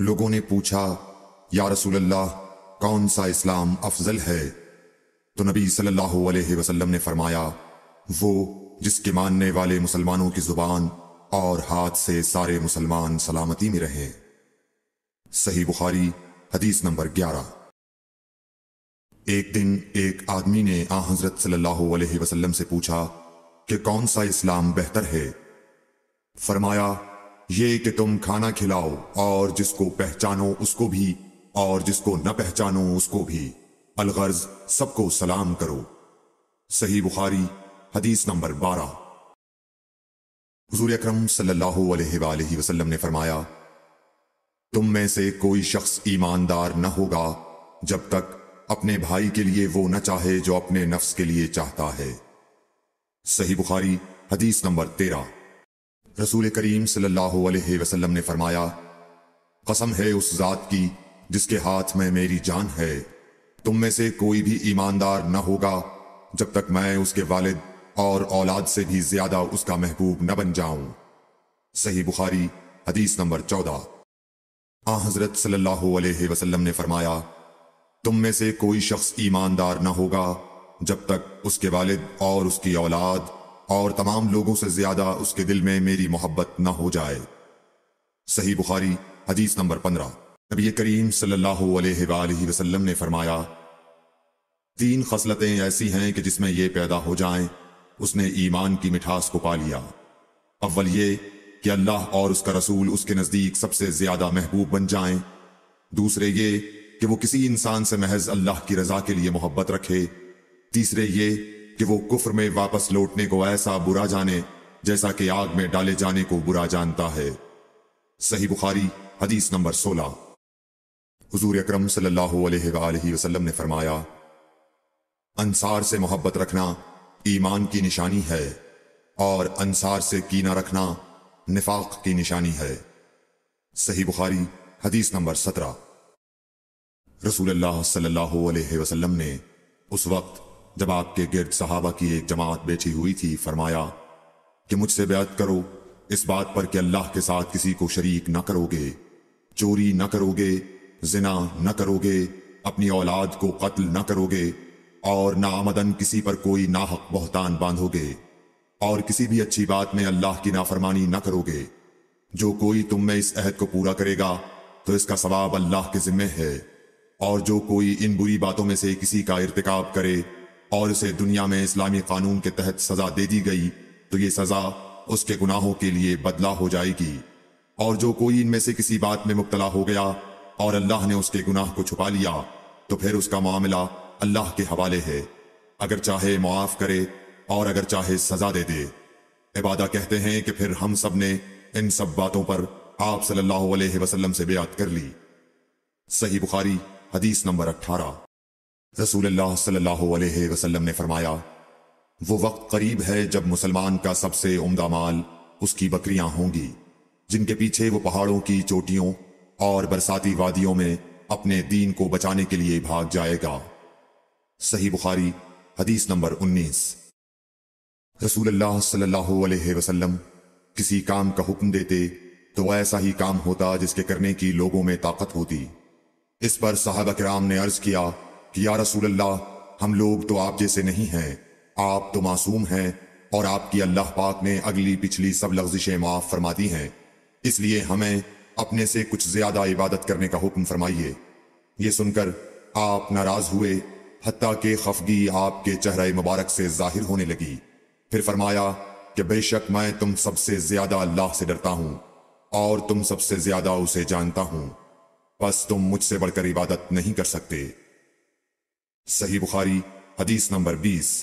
लोगों ने पूछा या रसूल अल्लाह कौन सा इस्लाम अफजल है तो नबी सल्लल्लाहु अलैहि वसल्लम ने फरमाया वो जिसके मानने वाले मुसलमानों की जुबान और हाथ से सारे मुसलमान सलामती में रहे सही बुखारी हदीस नंबर ग्यारह एक दिन एक आदमी ने आ हजरत सल्लल्लाहु अलैहि वसल्लम से पूछा कि कौन सा इस्लाम बेहतर है फरमाया ये कि तुम खाना खिलाओ और जिसको पहचानो उसको भी और जिसको न पहचानो उसको भी अलगर्ज सबको सलाम करो सही बुखारी हदीस नंबर बारह हजूर अक्रम सल्लल्लाहु ने फरमाया तुम में से कोई शख्स ईमानदार न होगा जब तक अपने भाई के लिए वो न चाहे जो अपने नफ्स के लिए चाहता है सही बुखारी हदीस नंबर तेरह रसूल करीम सल्लल्लाहु अलैहि वसल्लम ने फरमाया कसम है उस जात की जिसके हाथ में मेरी जान है तुम में से कोई भी ईमानदार न होगा जब तक मैं उसके वालिद और औलाद से भी ज्यादा उसका महबूब न बन जाऊं सही बुखारी हदीस नंबर चौदह आ हजरत सल्लल्लाहु अलैहि वसल्लम ने फरमाया तुम में से कोई शख्स ईमानदार न होगा जब तक उसके वालिद और उसकी औलाद और तमाम लोगों से ज्यादा उसके दिल में मेरी मोहब्बत न हो जाए सही बुखारी हदीस नंबर पंद्रह नबी करीम सल्लल्लाहु अलैहि वसल्लम ने फरमाया तीन खसलतें ऐसी हैं कि जिसमें ये पैदा हो जाएं उसने ईमान की मिठास को पा लिया अव्वल ये कि अल्लाह और उसका रसूल उसके नज़दीक सबसे ज्यादा महबूब बन जाएं दूसरे ये कि वो किसी इंसान से महज अल्लाह की रजा के लिए मोहब्बत रखे तीसरे ये कि वो कुफर में वापस लौटने को ऐसा बुरा जाने जैसा कि आग में डाले जाने को बुरा जानता है सही बुखारी हदीस नंबर सोलह हजूर अक्रम सल्लाम ने फरमाया अंसार से मोहब्बत रखना ईमान की निशानी है और अंसार से कीना रखना निफाक की निशानी है सही बुखारी हदीस नंबर सत्रह रसूल सल्लल्लाहु ने उस वक्त जब आपके गिरद सहाबा की एक जमात बैठी हुई थी फरमाया कि मुझसे बेअत करो इस बात पर कि अल्लाह के साथ किसी को शरीक न करोगे चोरी न करोगे जिना न करोगे अपनी औलाद को कत्ल न करोगे और ना आमदन किसी पर कोई नाहक बहतान बांधोगे और किसी भी अच्छी बात में अल्लाह की नाफरमानी न करोगे जो कोई तुम में इस अहद को पूरा करेगा तो इसका सवाब अल्लाह के जिम्मे है और जो कोई इन बुरी बातों में से किसी का इरतकब करे और उसे दुनिया में इस्लामी कानून के तहत सजा दे दी गई तो ये सजा उसके गुनाहों के लिए बदला हो जाएगी और जो कोई इनमें से किसी बात में मुबतला हो गया और अल्लाह ने उसके गुनाह को छुपा लिया तो फिर उसका मामला अल्लाह के हवाले है अगर चाहे मुआफ करे और अगर चाहे सजा दे दे इबादा कहते हैं कि फिर हम सब ने इन सब बातों पर आप सल्लल्लाहु अलैहि वसल्लम से बेअत कर ली सही बुखारी हदीस नंबर अट्ठारह रसूल सल्लल्लाहु ने फरमाया वो वक्त करीब है जब मुसलमान का सबसे उमदा माल उसकी बकरियां होंगी जिनके पीछे वो पहाड़ों की चोटियों और बरसाती वादियों में अपने दीन को बचाने के लिए भाग जाएगा सही बुखारी हदीस नंबर उन्नीस रसूल सल्लल्लाहु किसी काम का हुक्म देते तो वह ऐसा ही काम होता जिसके करने की लोगों में ताकत होती इस पर साहब कराम ने अर्ज किया कि या रसूल अल्लाह हम लोग तो आप जैसे नहीं हैं आप तो मासूम हैं और आपकी अल्लाह पाक ने अगली पिछली सब लफ्जिशें माफ फरमा दी हैं इसलिए हमें अपने से कुछ ज्यादा इबादत करने का हुक्म फरमाइए ये सुनकर आप नाराज हुए हती के खफगी आपके चेहरे मुबारक से जाहिर होने लगी फिर फरमाया कि बेशक मैं तुम सबसे ज्यादा अल्लाह से डरता हूं और तुम सबसे ज्यादा उसे जानता हूं बस तुम मुझसे बढ़कर इबादत नहीं कर सकते सही बुखारी हदीस नंबर बीस